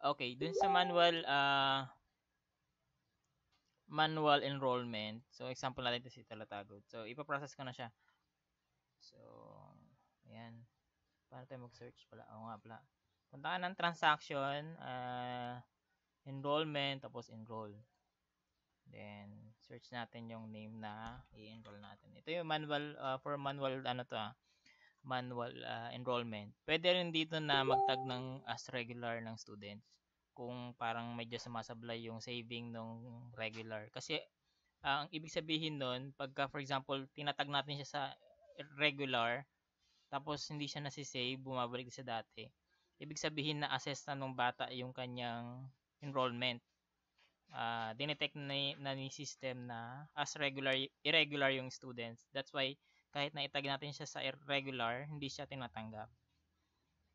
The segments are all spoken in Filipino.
Okay, dun sa manual uh, manual enrollment. So, example natin ito si Talatagod. So, ipaprocess ko na siya. So, ayan. Paano tayo mag-search pala? Oo nga pala. Punta ka ng transaction, uh, enrollment, tapos enroll. Then, search natin yung name na i-enroll natin. Ito yung manual, uh, for manual, ano to ah, manual uh, enrollment, pwede rin dito na magtag ng as regular ng students kung parang medyo sumasablay yung saving ng regular. Kasi uh, ang ibig sabihin nun, pagka for example, tinatag natin siya sa regular, tapos hindi siya nasisave, bumabalik sa dati. Ibig sabihin na assess na nung bata yung kanyang enrollment. Uh, dinetect na, ni, na ni system na as regular, irregular yung students. That's why kahit na itag natin siya sa irregular, hindi siya tinatanggap.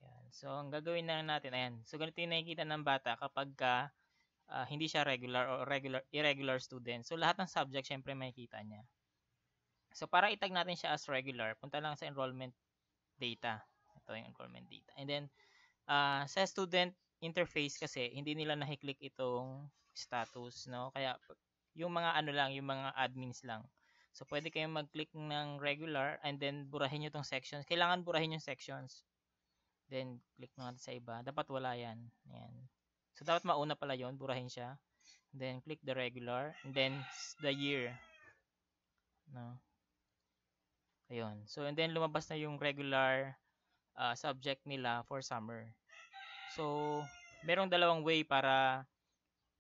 Ayan. So, ang gagawin lang natin, ayan. So, ganito yung nakikita ng bata kapag ka, uh, hindi siya regular or regular, irregular student. So, lahat ng subject, syempre, makikita niya. So, para itag natin siya as regular, punta lang sa enrollment data. Ito yung enrollment data. And then, uh, sa student interface kasi, hindi nila nakiklik itong status, no? Kaya, yung mga ano lang, yung mga admins lang So, pwede kayong mag-click ng regular and then burahin nyo tong sections. Kailangan burahin yung sections. Then, click natin sa iba. Dapat wala yan. Ayan. So, dapat mauna pala yon Burahin siya. Then, click the regular. And then, the year. No? Ayun. So, and then, lumabas na yung regular uh, subject nila for summer. So, merong dalawang way para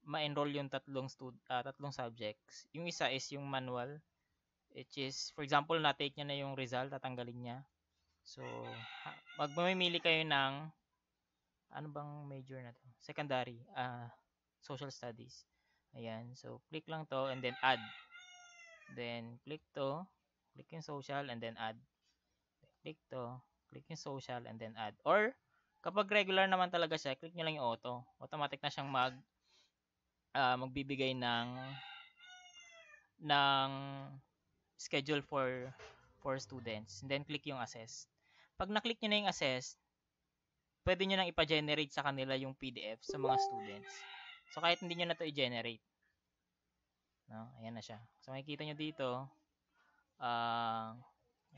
ma-enroll yung tatlong stud- uh, tatlong subjects. Yung isa is yung manual which is, for example, na-take niya na yung result tatanggalin niya. So, magmamili kayo ng, ano bang major na to? Secondary, uh, social studies. Ayan, so click lang to and then add. Then, click to, click yung social and then add. Click to, click yung social and then add. Or, kapag regular naman talaga siya, click niyo lang yung auto. Automatic na siyang mag, uh, magbibigay ng, ng schedule for for students. And then click yung assess. Pag na-click nyo na yung assess, pwede nyo nang ipa-generate sa kanila yung PDF sa mga students. So, kahit hindi nyo na to i-generate. No? Ayan na siya. So, makikita nyo dito, uh,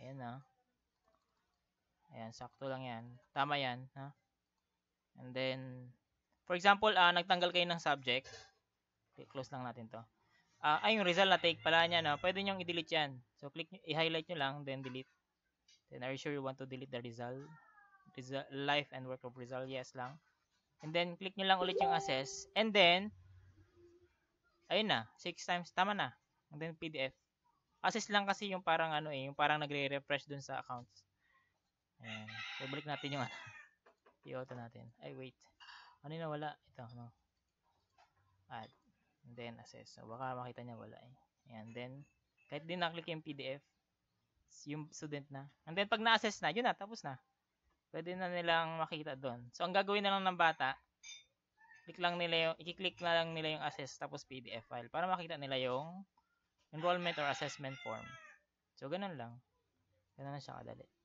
ayan na. Ah. Ayan, sakto lang yan. Tama yan. Ha? And then, for example, uh, nagtanggal kayo ng subject. Okay, close lang natin to. Uh, ay, yung result na take pala niya, no? Pwede niyong i-delete yan. So, click, i-highlight nyo lang, then delete. Then, are you sure you want to delete the Rizal? Rizal life and work of result, yes lang. And then, click nyo lang ulit yung assess. And then, ayun na, 6 times, tama na. And then, PDF. Assess lang kasi yung parang ano eh, yung parang nagre-refresh dun sa accounts. Ayan. So, balik natin yung ano. I-auto natin. Ay, wait. Ano yung nawala? Ito, ano? Add. And then, assess. So, baka makita niya wala eh. Ayan, then, kahit din naklik yung PDF, yung student na. And then, pag na assess na, yun na, tapos na. Pwede na nilang makita doon. So, ang gagawin na lang ng bata, click lang nila yung, i-click na lang nila yung assess tapos PDF file, para makita nila yung enrollment or assessment form. So, ganun lang. Ganun lang siya kadali.